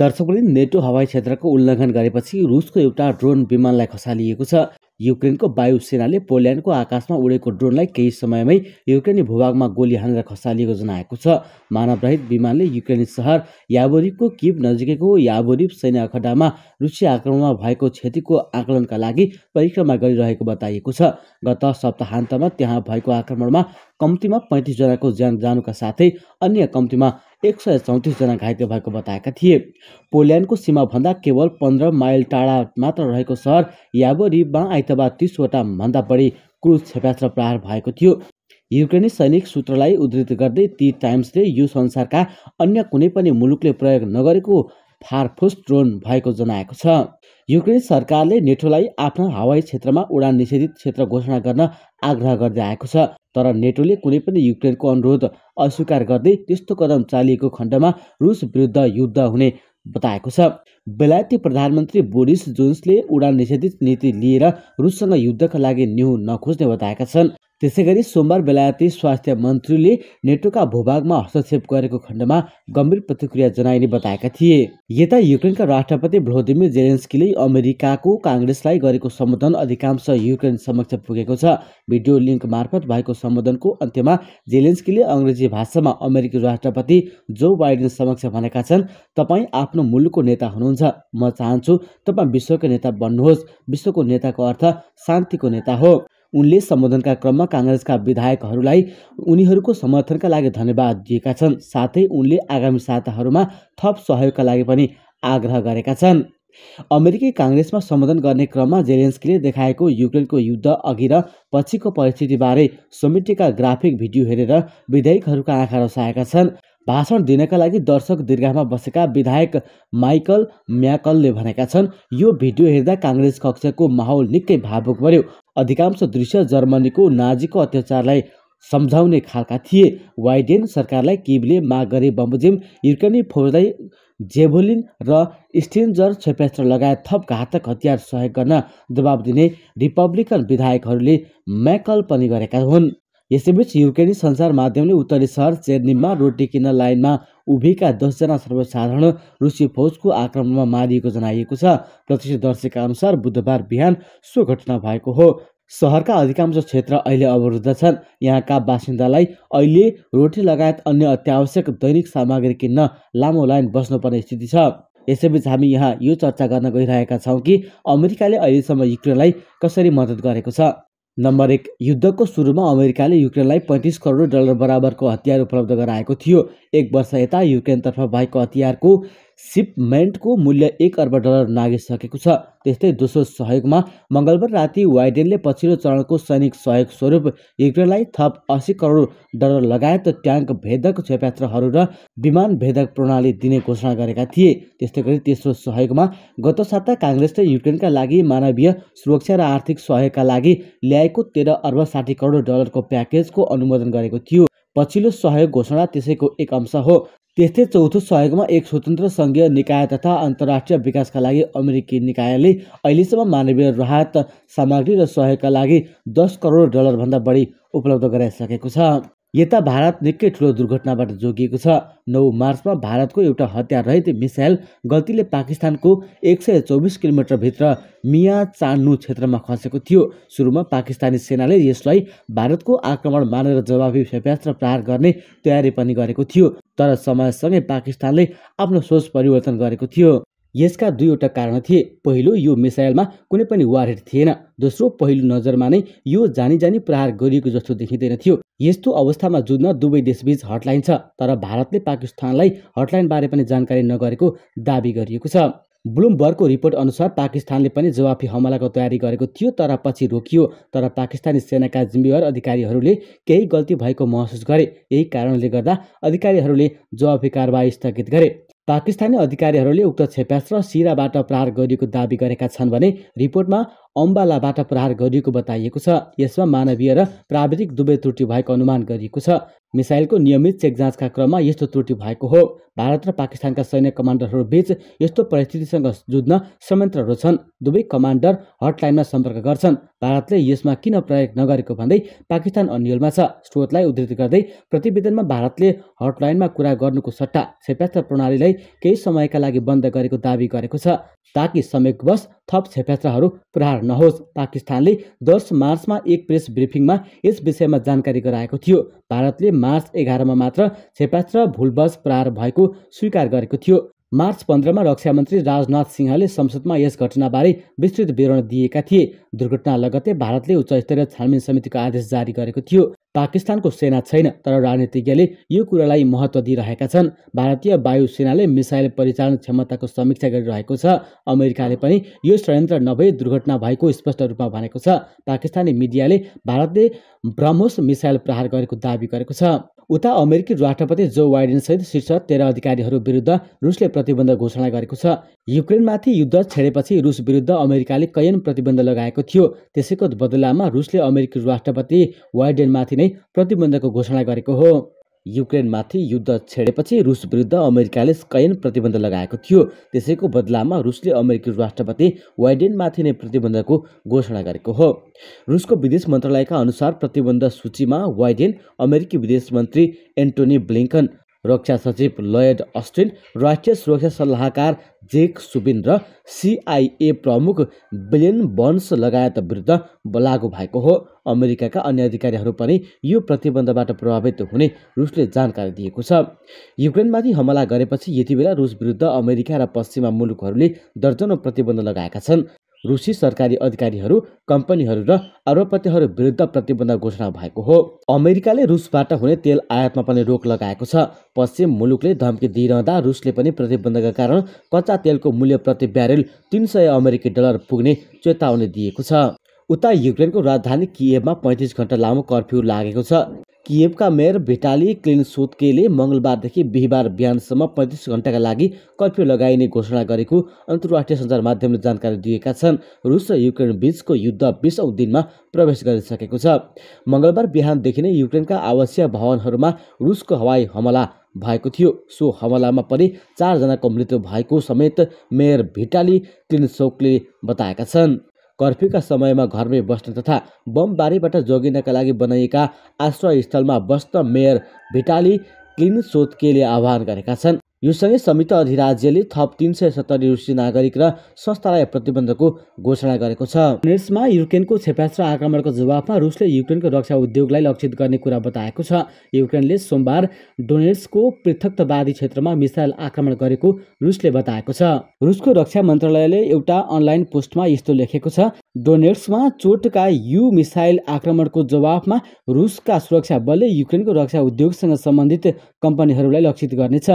दर्शकले नेटो हवाई क्षेत्रको उल्लङ्घन गरेपछि रुसको एउटा ड्रोन विमानलाई खसालिएको छ युक्रेनको वायुसेनाले पोल्यान्डको आकाशमा उडेको ड्रोनलाई केही समयमै युक्रेनी भूभागमा गोली हानेर खसालिएको जनाएको छ मानवरहित विमानले युक्रेनी सहर याबोरिपको किब नजिकैको याबोरिप सैन्य अखडामा रुसी आक्रमणमा भएको क्षतिको आकलनका लागि परिक्रमा गरिरहेको बताइएको छ गत सप्ताहन्तमा त्यहाँ भएको आक्रमणमा कम्तीमा पैँतिसजनाको ज्यान जानुका साथै अन्य कम्तीमा एक सय चौतिसजना घाइते भएको बताएका थिए पोल्यान्डको सीमाभन्दा केवल पन्ध्र माइल टाढा मात्र रहेको सहर याबोरिपमा आइतबार तिसवटा भन्दा बढी क्रुज क्षेपास्त्र प्रहार भएको थियो युक्रेनी सैनिक सूत्रलाई उद्धृत गर्दै ती टाइम्सले यो संसारका अन्य कुनै पनि मुलुकले प्रयोग नगरेको फारफुस ड्रोन भएको जनाएको छ युक्रेन सरकारले नेटोलाई आफ्ना हवाई क्षेत्रमा उडान निषेधित क्षेत्र घोषणा गर्न आग्रह गर्दै आएको छ तर नेटोले कुनै पनि युक्रेनको अनुरोध अस्वीकार गर्दै त्यस्तो कदम चालिएको खण्डमा रुस विरुद्ध युद्ध हुने बताएको छ बेलायती प्रधानमन्त्री बोरिस जोन्सले उडान निषेधित नीति लिएर रुससँग युद्धका लागि न्यु नखोज्ने बताएका छन् त्यसै गरी सोमबार बेलायती स्वास्थ्य मन्त्रीले नेटोका भूभागमा हस्तक्षेप गरेको खण्डमा गम्भीर प्रतिक्रिया जनाइने बताएका थिए यता युक्रेनका राष्ट्रपति भ्लोदिमिर जेलेन्स्कीले अमेरिकाको काङ्ग्रेसलाई गरेको सम्बोधन अधिकांश युक्रेन समक्ष पुगेको छ भिडियो लिङ्क मार्फत भएको सम्बोधनको अन्त्यमा जेलेन्स्कीले अङ्ग्रेजी भाषामा अमेरिकी राष्ट्रपति जो बाइडेन समक्ष भनेका छन् तपाईँ आफ्नो मुलुकको नेता हुनुहुन्छ म चाहन्छु तपाईँ विश्वको नेता बन्नुहोस् विश्वको नेताको अर्थ शान्तिको नेता हो उनले सम्बोधनका क्रममा काङ्ग्रेसका विधायकहरूलाई उनीहरूको समर्थनका लागि धन्यवाद दिएका छन् साथै उनले आगामी साताहरूमा थप सहयोगका लागि पनि आग्रह गरेका छन् अमेरिकी काङ्ग्रेसमा सम्बोधन गर्ने क्रममा जेलेन्स्कीले देखाएको युक्रेनको युद्ध अघि र पछिको परिस्थितिबारे समितिका ग्राफिक भिडियो हेरेर विधायकहरूका आँखा रसाएका छन् भाषण दिनका लागि दर्शक दीर्घामा बसेका विधायक माइकल म्याकलले भनेका छन् यो भिडियो हेर्दा काङ्ग्रेस कक्षको माहौल निकै भावुक बन्यो अधिकांश दृश्य जर्मनीको नाजीको अत्याचारलाई सम्झाउने खालका थिए वाइडेन सरकारलाई किबले माग गरे बमोजिम युक्रेनी फौजलाई जेभोलिन र स्टेन्जर क्षेपेस्त्र लगायत थप घातक हतियार सहयोग गर्न दबाब दिने रिपब्लिकन विधायकहरूले म्याकल पनि गरेका हुन् यसैबीच युक्रेनी सञ्चार माध्यमले उत्तरी सहर चेर्निममा रोटी किन्न लाइनमा उभिएका दसजना सर्वसाधारण रुसी फौजको आक्रमणमा मारिएको जनाइएको छ प्रत्यक्षदर्शीका अनुसार बुधबार बिहान सो घटना भएको हो सहरका अधिकांश क्षेत्र अहिले अवरुद्ध छन् यहाँका बासिन्दालाई अहिले रोटी लगायत अन्य अत्यावश्यक दैनिक सामग्री किन्न लामो लाइन बस्नुपर्ने स्थिति छ यसैबीच हामी यहाँ यो चर्चा गर्न गइरहेका छौँ कि अमेरिकाले अहिलेसम्म युक्रेनलाई कसरी मद्दत गरेको छ नम्बर एक युद्धको सुरुमा अमेरिकाले युक्रेनलाई पैँतिस करोड डलर बराबरको हतियार उपलब्ध गराएको थियो एक वर्ष यता युक्रेनतर्फ भएको हतियारको सिपमेन्टको मूल्य एक अर्ब डलर नागिसकेको छ त्यस्तै दोस्रो सहयोगमा मङ्गलबार राति वाइडेनले पछिल्लो चरणको सैनिक सहयोग स्वरूप युक्रेनलाई थप अस्सी करोड डलर लगायत ट्याङ्क भेदक क्षेपात्रहरू र विमान भेदक प्रणाली दिने घोषणा गरेका थिए त्यस्तै गरी तेस्रो सहयोगमा गत साता काङ्ग्रेसले युक्रेनका लागि मानवीय सुरक्षा र आर्थिक सहयोगका लागि ल्याएको तेह्र अर्ब साठी करोड डलरको प्याकेजको अनुमोदन गरेको थियो पछिल्लो सहयोग घोषणा त्यसैको एक अंश हो त्यस्तै चौथो सहयोगमा एक स्वतन्त्र सङ्घीय निकाय तथा अन्तर्राष्ट्रिय विकासका लागि अमेरिकी निकायले अहिलेसम्म मानवीय राहत सामग्री र सहयोगका लागि दस करोड डलरभन्दा बढी उपलब्ध गराइसकेको छ यता भारत निकै ठुलो दुर्घटनाबाट जोगिएको छ नौ मार्चमा भारतको एउटा रहित मिसाइल गल्तीले पाकिस्तानको एक सय चौबिस किलोमिटरभित्र मिया चान्नु क्षेत्रमा खसेको थियो सुरुमा पाकिस्तानी सेनाले यसलाई भारतको आक्रमण मानेर जवाबी क्षेप्यास्त्र प्रहार गर्ने तयारी पनि गरेको थियो तर समयसँगै पाकिस्तानले आफ्नो सोच परिवर्तन गरेको थियो यसका दुईवटा कारण थिए पहिलो यो मिसाइलमा कुनै पनि वारहेड थिएन दोस्रो पहिलो नजरमा नै यो जानी जानी प्रहार गरिएको जस्तो देखिँदैन थियो यस्तो अवस्थामा जुझ्न दुवै देशबीच हटलाइन छ तर भारतले पाकिस्तानलाई हटलाइनबारे पनि जानकारी नगरेको दावी गरिएको छ ब्लुमबर्गको रिपोर्ट अनुसार पाकिस्तानले पनि जवाफी हमलाको तयारी गरेको थियो तर पछि रोकियो तर पाकिस्तानी सेनाका जिम्मेवार अधिकारीहरूले केही गल्ती भएको महसुस गरे यही कारणले गर्दा अधिकारीहरूले जवाफी कारवाही स्थगित गरे पाकिस्तानी अधिकारीहरूले उक्त क्षेपास्त्र सिराबाट प्रहार गरिएको दावी गरेका छन् भने रिपोर्टमा अम्बालाबाट प्रहार गरिएको बताइएको छ यसमा मानवीय र प्राविधिक दुवै त्रुटि भएको अनुमान गरिएको छ मिसाइलको नियमित चेक जाँचका क्रममा यस्तो त्रुटि भएको हो भारत र पाकिस्तानका सैन्य कमान्डरहरू बीच यस्तो परिस्थितिसँग जुझ्न संयन्त्रहरू छन् दुवै कमान्डर हटलाइनमा सम्पर्क गर्छन् भारतले यसमा किन प्रयोग नगरेको भन्दै पाकिस्तान अन्यलमा छ स्रोतलाई उद्धृत गर्दै प्रतिवेदनमा भारतले हटलाइनमा कुरा गर्नुको सट्टा क्षेपस्त्र प्रणालीलाई केही समयका लागि बन्द गरेको दावी गरेको छ ताकि संयोगवश थप क्षेपयात्राहरू प्रहार नहोस् पाकिस्तानले दस मार्चमा एक प्रेस ब्रिफिङमा यस विषयमा जानकारी गराएको थियो भारतले मार्च एघारमा मात्र क्षेपयास्त्र भुलवश प्रहार भएको स्वीकार गरेको थियो मार्च पन्ध्रमा रक्षा मन्त्री राजनाथ सिंहले संसदमा यस घटनाबारे विस्तृत विवरण दिएका थिए दुर्घटना लगत्तै भारतले उच्चस्तरीय छानबिन समितिको आदेश जारी गरेको थियो पाकिस्तानको सेना छैन तर राजनीतिज्ञले यो कुरालाई महत्त्व दिइरहेका छन् भारतीय वायु सेनाले मिसाइल परिचालन क्षमताको समीक्षा गरिरहेको छ अमेरिकाले पनि यो षड्यन्त्र नभए दुर्घटना भएको स्पष्ट रूपमा भनेको छ पाकिस्तानी मिडियाले भारतले ब्रह्मोस मिसाइल प्रहार गरेको दावी गरेको छ उता अमेरिकी राष्ट्रपति जो बाइडेनसहित शीर्ष तेह्र अधिकारीहरू विरुद्ध रुसले प्रतिबन्ध घोषणा गरेको छ युक्रेनमाथि युद्ध छेडेपछि रुस विरुद्ध अमेरिकाले कैयन प्रतिबन्ध लगाएको थियो त्यसैको बदलामा रुसले अमेरिकी राष्ट्रपति वाइडेनमाथि नै प्रतिबन्धको घोषणा गरेको हो युक्रेनमाथि युद्ध छेडेपछि रुस विरुद्ध अमेरिकाले स्कयन प्रतिबन्ध लगाएको थियो त्यसैको बदलामा रुसले अमेरिकी राष्ट्रपति वाइडेनमाथि नै प्रतिबन्धको घोषणा गरेको हो रुसको विदेश मन्त्रालयका अनुसार प्रतिबन्ध सूचीमा वाइडेन अमेरिकी विदेश मन्त्री एन्टोनी ब्लिङ्कन रक्षा सचिव लयड अस्टिन राष्ट्रिय सुरक्षा सल्लाहकार जेक सुबिन र सिआइए प्रमुख बिलियन बन्स लगायत विरुद्ध लागू भएको हो अमेरिकाका अन्य अधिकारीहरू पनि यो प्रतिबन्धबाट प्रभावित हुने रुसले जानकारी दिएको छ युक्रेनमाथि हमला गरेपछि यति बेला रुस विरुद्ध अमेरिका र पश्चिमा मुलुकहरूले दर्जनौ प्रतिबन्ध लगाएका छन् रुसी सरकारी अधिकारीहरू कम्पनीहरू र अरबपतिहरू विरुद्ध प्रतिबन्ध घोषणा भएको हो अमेरिकाले रुसबाट हुने तेल आयातमा पनि रोक लगाएको छ पश्चिम मुलुकले धम्की दिइरहँदा रुसले पनि प्रतिबन्धका कारण कच्चा तेलको मूल्य प्रति ब्यारेल तिन सय अमेरिकी डलर पुग्ने चेतावनी दिएको छ उता युक्रेनको राजधानी किएभमा पैँतिस घन्टा लामो कर्फ्यू लागेको छ किएभका मेयर भिटाली क्लिन मङ्गलबारदेखि बिहिबार बिहानसम्म पैँतिस घन्टाका लागि कर्फ्यू लगाइने घोषणा गरेको अन्तर्राष्ट्रिय सञ्चार माध्यमले जानकारी दिएका छन् रुस र युक्रेन बीचको युद्ध बिसौँ दिनमा प्रवेश गरिसकेको छ मङ्गलबार बिहानदेखि नै युक्रेनका आवासीय भवनहरूमा रुसको हवाई हमला भएको थियो सो हमलामा पनि चारजनाको मृत्यु भएको समेत मेयर भिटाली क्लिनसोकले बताएका छन् कर्फ्यूका समयमा घरमै बस्न तथा बमबारीबाट जोगिनका लागि बनाइएका आश्रयस्थलमा बस्न मेयर भिटाली क्लिन सोत्केले आह्वान गरेका छन् यो सँगै संयुक्त अधिराज्यले थप तिन सय सत्तरी रुसी नागरिक र संस्थालाई प्रतिबन्धको घोषणा गरेको छ नेसमा युक्रेनको क्षेपास्त्र आक्रमणको जवाफमा रुसले युक्रेनको रक्षा उद्योगलाई लक्षित गर्ने कुरा बताएको छ युक्रेनले सोमबार डोनेट्सको पृथकतावादी क्षेत्रमा मिसाइल आक्रमण गरेको रुसले बताएको छ रुसको रक्षा मन्त्रालयले एउटा अनलाइन पोस्टमा यस्तो लेखेको छ डोनेट्समा चोटका यु मिसाइल आक्रमणको जवाफमा रुसका सुरक्षा बलले युक्रेनको रक्षा उद्योगसँग सम्बन्धित कम्पनीहरूलाई लक्षित गर्नेछ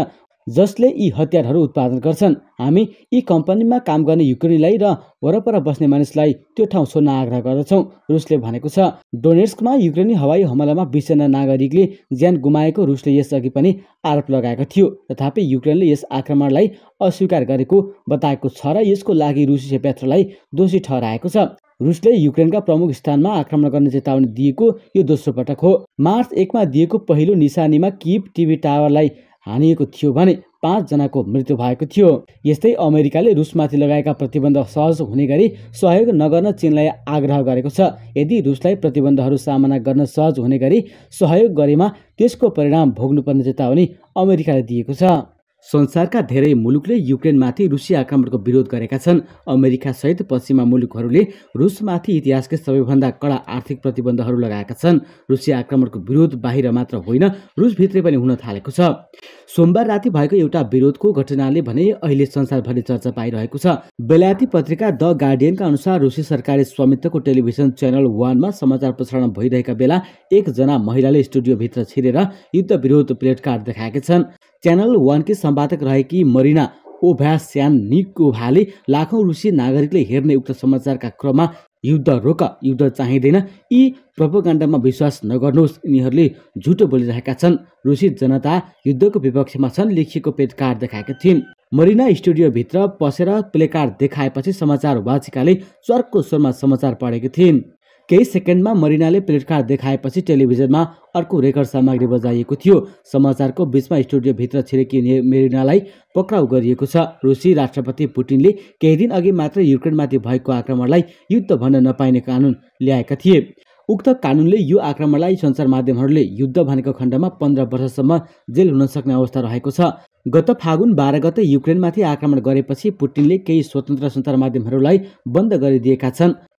जसले यी हतियारहरू उत्पादन गर्छन् हामी यी कम्पनीमा काम गर्ने युक्रेनीलाई र वरपर बस्ने मानिसलाई त्यो ठाउँ छोड्न आग्रह गर्दछौँ रुसले भनेको छ डोनेस्कमा युक्रेनी हवाई हमलामा बिसजना नागरिकले ज्यान गुमाएको रुसले यसअघि पनि आरोप लगाएको थियो तथापि युक्रेनले यस आक्रमणलाई अस्वीकार गरेको बताएको छ र यसको लागि रुसी क्षेत्रलाई दोषी ठहराएको छ रुसले युक्रेनका प्रमुख स्थानमा आक्रमण गर्ने चेतावनी दिएको यो दोस्रो पटक हो मार्च एकमा दिएको पहिलो निशानीमा किप टिभी टावरलाई हानिएको थियो भने पाँचजनाको मृत्यु भएको थियो यस्तै अमेरिकाले रुसमाथि लगाएका प्रतिबन्ध सहज हुने गरी सहयोग नगर्न चीनलाई आग्रह गरेको छ यदि रुसलाई प्रतिबन्धहरू सामना गर्न सहज हुने गरी सहयोग गरेमा त्यसको परिणाम भोग्नुपर्ने चेतावनी अमेरिकाले दिएको छ संसारका धेरै मुलुकले युक्रेनमाथि रुसी आक्रमणको विरोध गरेका छन् अमेरिका सहित पश्चिमा मुलुकहरूले रुसमाथि इतिहासकै सबैभन्दा कडा आर्थिक प्रतिबन्धहरू लगाएका छन् रुसी आक्रमणको विरोध बाहिर मात्र होइन रुसभित्रै पनि हुन थालेको छ सोमबार राति भएको एउटा विरोधको घटनाले भने अहिले संसारभरि चर्चा पाइरहेको छ बेलायती पत्रिका द गार्डियनका अनुसार रुसी सरकारी स्वामित्वको टेलिभिजन च्यानल वानमा समाचार प्रसारण भइरहेका बेला एकजना महिलाले स्टुडियोभित्र छिरेर युद्ध विरोध प्लेट कार्ड देखाएका छन् च्यानल वानकी सम्पादक रहेकी मरिना ओभ्यास्यान भाले लाखौँ रुसी नागरिकले हेर्ने उक्त समाचारका क्रममा युद्ध रोक युद्ध चाहिँदैन यी प्रपोकाण्डमा विश्वास नगर्नुहोस् यिनीहरूले झुटो बोलिरहेका छन् रुसी जनता युद्धको विपक्षमा छन् लेखिएको पेटकार देखाएका थिइन् मरिना स्टुडियोभित्र पसेर प्लेकार्ड देखाएपछि समाचार वाचिकाले चर्को स्वरमा समाचार पढेकी थिइन् केही सेकेन्डमा मरिनाले प्लेटकार देखाएपछि टेलिभिजनमा अर्को रेकर्ड सामग्री बजाइएको थियो समाचारको बिचमा स्टुडियोभित्र छिरेकी मेरिनालाई पक्राउ गरिएको छ रुसी राष्ट्रपति पुटिनले केही दिन अघि मात्र युक्रेनमाथि भएको आक्रमणलाई युद्ध भन्न नपाइने कानुन ल्याएका थिए उक्त कानुनले यो आक्रमणलाई सञ्चार माध्यमहरूले युद्ध भनेको खण्डमा पन्ध्र वर्षसम्म जेल हुन सक्ने अवस्था रहेको छ गत फागुन बाह्र गते युक्रेनमाथि आक्रमण गरेपछि पुटिनले केही स्वतन्त्र सञ्चार माध्यमहरूलाई बन्द गरिदिएका छन्